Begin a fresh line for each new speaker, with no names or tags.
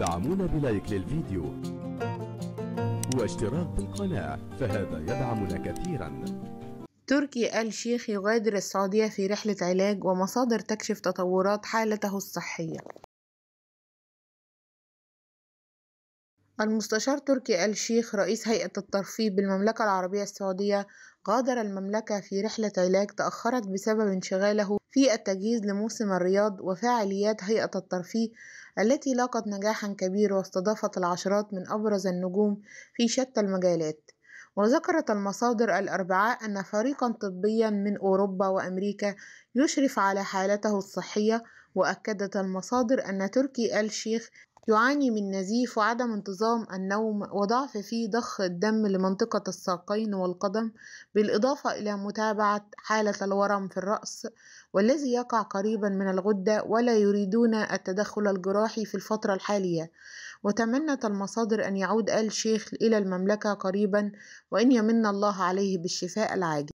دعمونا بلايك للفيديو واشتراك بالقناة فهذا يدعمنا كثيرا تركي آل شيخ يغادر السعودية في رحلة علاج ومصادر تكشف تطورات حالته الصحية المستشار تركي آل شيخ رئيس هيئة الترفيه بالمملكة العربية السعودية غادر المملكة في رحلة علاج تأخرت بسبب انشغاله في التجهيز لموسم الرياض وفعاليات هيئة الترفيه التي لاقت نجاحا كبير واستضافت العشرات من أبرز النجوم في شتى المجالات وذكرت المصادر الأربعاء أن فريقا طبيا من أوروبا وأمريكا يشرف على حالته الصحية وأكدت المصادر أن تركي آل شيخ يعاني من نزيف وعدم انتظام النوم وضعف في ضخ الدم لمنطقة الساقين والقدم بالإضافة إلى متابعة حالة الورم في الرأس والذي يقع قريبا من الغدة ولا يريدون التدخل الجراحي في الفترة الحالية وتمنت المصادر أن يعود آل شيخ إلى المملكة قريبا وإن يمن الله عليه بالشفاء العاجل